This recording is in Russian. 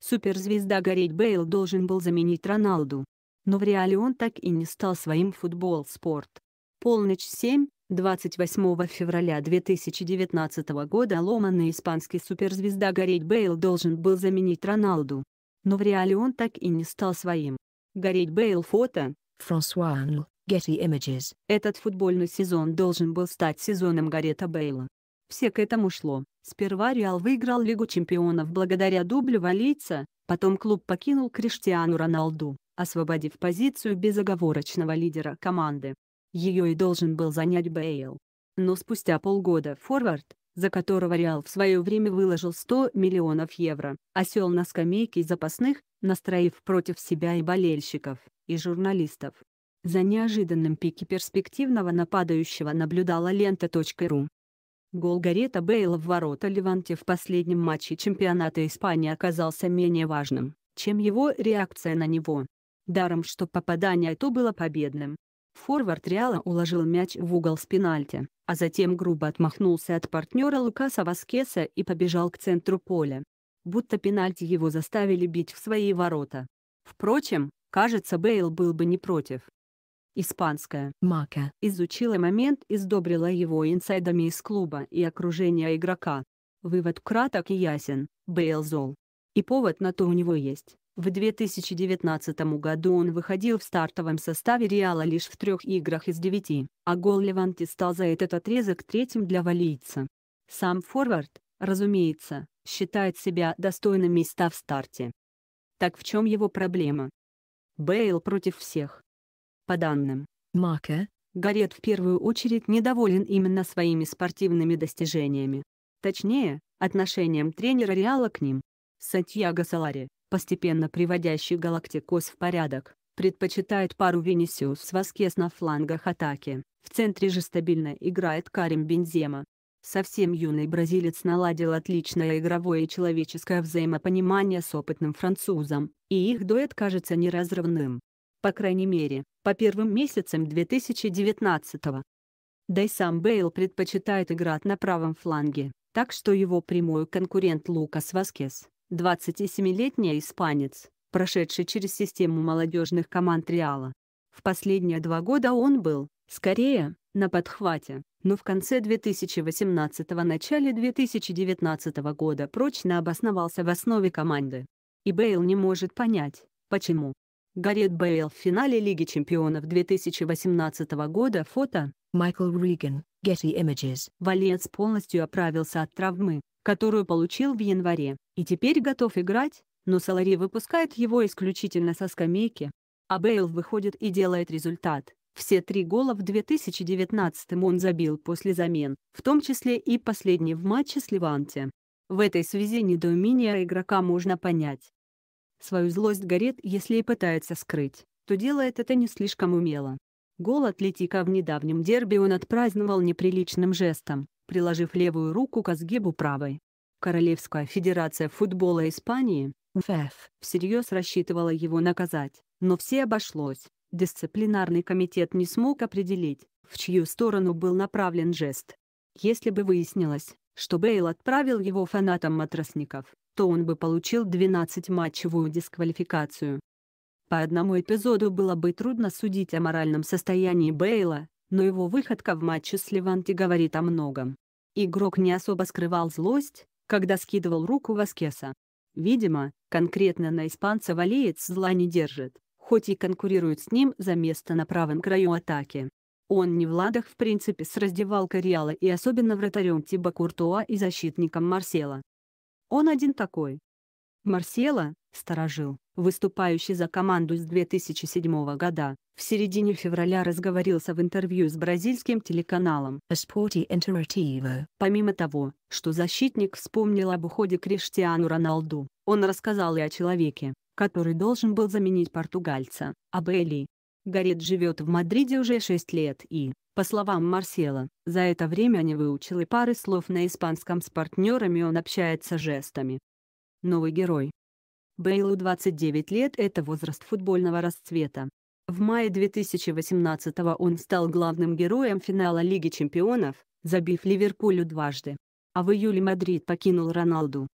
суперзвезда Гарри Бейл должен был заменить Роналду. Но в реале он так и не стал своим футбол-спорт. Полночь 7, 28 февраля 2019 года ломанный испанский суперзвезда Гарри Бейл должен был заменить Роналду. Но в реале он так и не стал своим. Гарри Бейл фото. Франсуа Анл, Getty Images. Этот футбольный сезон должен был стать сезоном Гаррета Бейла. Все к этому шло. Сперва Реал выиграл Лигу чемпионов благодаря дублю Валийца, потом клуб покинул Криштиану Роналду, освободив позицию безоговорочного лидера команды. Ее и должен был занять Бейл. Но спустя полгода форвард, за которого Реал в свое время выложил 100 миллионов евро, осел на скамейке запасных, настроив против себя и болельщиков, и журналистов. За неожиданным пике перспективного нападающего наблюдала лента.ру. Гол Гарета Бейла в ворота Леванте в последнем матче чемпионата Испании оказался менее важным, чем его реакция на него. Даром, что попадание то было победным. Форвард Реала уложил мяч в угол с пенальти, а затем грубо отмахнулся от партнера Лукаса Васкеса и побежал к центру поля. Будто пенальти его заставили бить в свои ворота. Впрочем, кажется Бейл был бы не против. Испанская мака изучила момент и сдобрила его инсайдами из клуба и окружения игрока. Вывод краток и ясен, Бейл зол. И повод на то у него есть. В 2019 году он выходил в стартовом составе Реала лишь в трех играх из девяти, а гол Леванти стал за этот отрезок третьим для валийца. Сам форвард, разумеется, считает себя достойным места в старте. Так в чем его проблема? Бейл против всех. По данным Мака, Гарет в первую очередь недоволен именно своими спортивными достижениями. Точнее, отношением тренера Реала к ним. Сантьяго Салари, постепенно приводящий Галактикос в порядок, предпочитает пару Венисиус Васкес на флангах атаки, в центре же стабильно играет Карим Бензема. Совсем юный бразилец наладил отличное игровое и человеческое взаимопонимание с опытным французом, и их дуэт кажется неразрывным по крайней мере, по первым месяцам 2019-го. Да и сам Бейл предпочитает играть на правом фланге, так что его прямой конкурент Лукас Васкес, 27-летний испанец, прошедший через систему молодежных команд Реала. В последние два года он был, скорее, на подхвате, но в конце 2018-го начале 2019 года прочно обосновался в основе команды. И Бейл не может понять, почему. Гарет Бейл в финале Лиги чемпионов 2018 года фото Майкл Риган, Getty Images. Валец полностью оправился от травмы, которую получил в январе, и теперь готов играть, но Салари выпускает его исключительно со скамейки. А Бейл выходит и делает результат. Все три гола в 2019 он забил после замен, в том числе и последний в матче с Леванте. В этой связи недоумение игрока можно понять. Свою злость горит, если и пытается скрыть, то делает это не слишком умело. Гол Атлетика в недавнем дерби он отпраздновал неприличным жестом, приложив левую руку к сгибу правой. Королевская федерация футбола Испании, УФФ, всерьез рассчитывала его наказать, но все обошлось. Дисциплинарный комитет не смог определить, в чью сторону был направлен жест. Если бы выяснилось, что Бейл отправил его фанатам матросников, то он бы получил 12-матчевую дисквалификацию. По одному эпизоду было бы трудно судить о моральном состоянии Бейла, но его выходка в матче с Леванти говорит о многом. Игрок не особо скрывал злость, когда скидывал руку Васкеса. Видимо, конкретно на испанца валеец зла не держит, хоть и конкурирует с ним за место на правом краю атаки. Он не в ладах в принципе с раздевалкой Реала и особенно вратарем Тиба Куртуа и защитником Марсела. Он один такой. Марсело, сторожил, выступающий за команду с 2007 года, в середине февраля разговорился в интервью с бразильским телеканалом Esporte Interativo. Помимо того, что защитник вспомнил об уходе Криштиану Роналду, он рассказал и о человеке, который должен был заменить португальца, об Эли. Гарет живет в Мадриде уже 6 лет и, по словам Марсела, за это время не выучил и пары слов на испанском с партнерами он общается жестами. Новый герой. Бейлу 29 лет – это возраст футбольного расцвета. В мае 2018 он стал главным героем финала Лиги чемпионов, забив Ливерпулю дважды. А в июле Мадрид покинул Роналду.